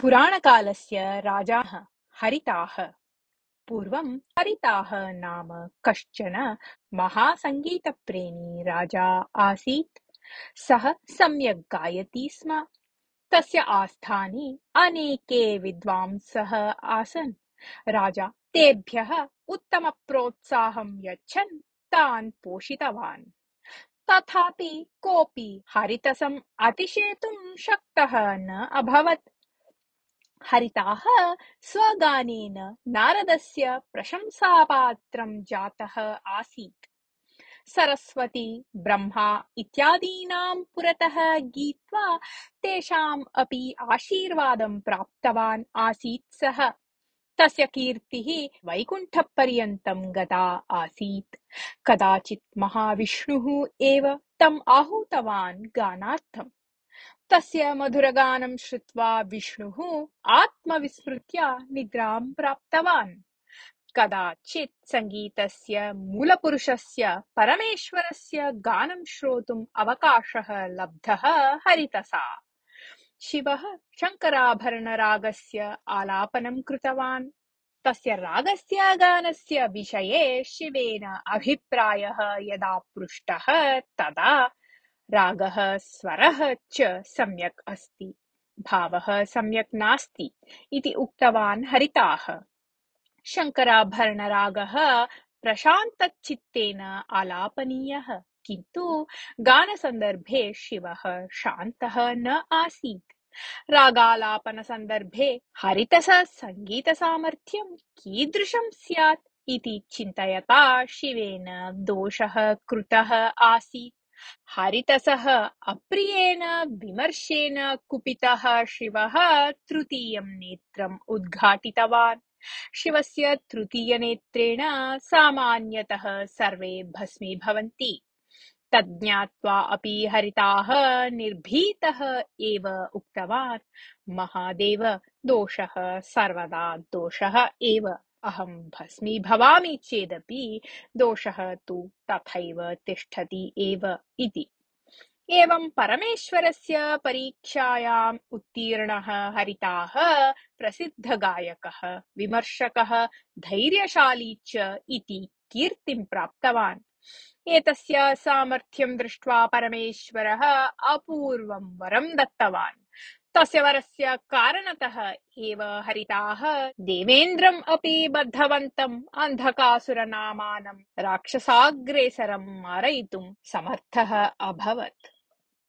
पुराणकालस्य राजाः हरिताः पूर्वं हरिताः नाम कश्चन महासङ्गीतप्रेमी राजा आसीत् सः सम्यक् गायति स्म तस्य आस्थाने अनेके विद्वांसः आसन् राजा तेभ्यः उत्तमप्रोत्साहं यच्छन् तान् पोषितवान् तथापि कोऽपि हरितसम् अतिशेतुं शक्तः न अभवत् हरिताः स्वगानेन नारदस्य प्रशंसापात्रम् सरस्वती ब्रह्मा इत्यादीनाम् पुरतः गीत्वा तेषाम् अपि आशीर्वादम् प्राप्तवान् आसीत् सः तस्य कीर्तिः वैकुण्ठपर्यन्तम् गता आसीत् कदाचित् महाविष्णुः एव तम् आहूतवान् गानार्थम् तस्य मधुरगानम् श्रुत्वा विष्णुः आत्मविस्मृत्य निद्राम् प्राप्तवान् कदाचित् सङ्गीतस्य मूलपुरुषस्य परमेश्वरस्य श्रोतुम् अवकाशः लब्धः हरितसा शिवः शङ्कराभरणरागस्य आलापनम् कृतवान् तस्य रागस्य गानस्य विषये शिवेन अभिप्रायः यदा पृष्टः तदा रागः स्वरः च सम्यक् अस्ति भावः सम्यक् नास्ति इति उक्तवान् हरिताः आलापनीयः किन्तु गानसन्दर्भे शिवः शान्तः न आसीत् रागालापनसन्दर्भे हरितस्य सङ्गीतसामर्थ्यम् कीदृशम् स्यात् इति चिन्तयता शिवेन दोषः कृतः आसीत् हरितसः अप्रियेण विमर्शेन कुपितः शिवः तृतीयम् नेत्रम् उद्घाटितवान् शिवस्य तृतीयनेत्रेण सामान्यतः सर्वे भस्मीभवन्ति तज्ज्ञात्वा अपि हरिताः निर्भीतः एव उक्तवान् महादेव दोषः सर्वदा दोषः एव अहम भस्मी भवामी चेदपि दोष तो तथा तिषति एवं इति एवं परमेश्वरस्य परीक्षायाम् उत्तीर्णः हरिताः प्रसिद्धगायकः विमर्शकः धैर्यशाली च इति कीर्तिं प्राप्तवान् एतस्य सामर्थ्यम् दृष्ट्वा परमेश्वरः अपूर्वं वरम् दत्तवान् तस्य वरस्य कारणतः एव हरिताः देवेन्द्रम् अपि बद्धवन्तम् अन्धकासुरनामानम् राक्षसाग्रेसरम् मारयितुम् समर्थः अभवत्